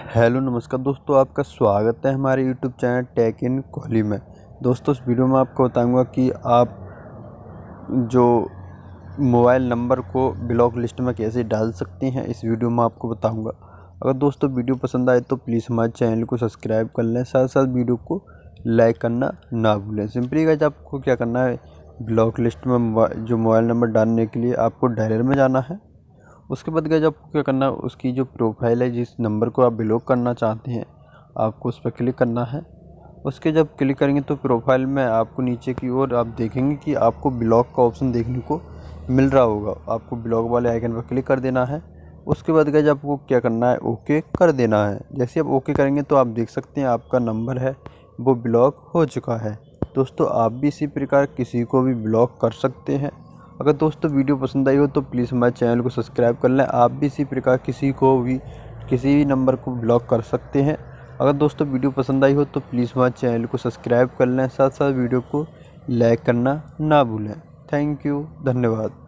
hello नमस्कार दोस्तों आपका स्वागत है हमारे YouTube channel tech in Kohli में दोस्तों इस वीडियो में आपको बताऊंगा कि आप जो मोबाइल नंबर को ब्लॉक लिस्ट में कैसे डाल सकते हैं इस वीडियो में आपको बताऊंगा अगर दोस्तों वीडियो पसंद आए तो प्लीज़ हमारे चैनल को सब्सक्राइब कर लें साथ साथ वीडियो को लाइक करना ना भूलें सिंपली गाइज आपको क्या करना है ब्लॉक लिस्ट में जो मोबाइल नंबर डालने के लिए आपको डायलर में जाना है उसके बाद गए आपको क्या करना है उसकी जो प्रोफाइल है जिस नंबर को आप बिलोंग करना चाहते हैं आपको उस पर क्लिक करना है उसके जब क्लिक करेंगे तो प्रोफाइल में आपको नीचे की ओर आप देखेंगे कि आपको ब्लॉक का ऑप्शन देखने को मिल रहा होगा आपको ब्लॉक वाले आइकन पर क्लिक कर देना है उसके बाद गए आपको क्या करना है ओके कर देना है जैसे आप ओके करेंगे तो आप देख सकते हैं आपका नंबर है वो ब्लॉक हो चुका है दोस्तों आप भी इसी प्रकार किसी को भी ब्लॉक कर सकते हैं अगर दोस्तों वीडियो पसंद आई हो तो प्लीज़ हमारे चैनल को सब्सक्राइब कर लें आप भी इसी प्रकार किसी को भी किसी भी नंबर को ब्लॉक कर सकते हैं अगर दोस्तों वीडियो पसंद आई हो तो प्लीज़ हमारे चैनल को सब्सक्राइब कर लें साथ साथ वीडियो को लाइक करना ना भूलें थैंक यू धन्यवाद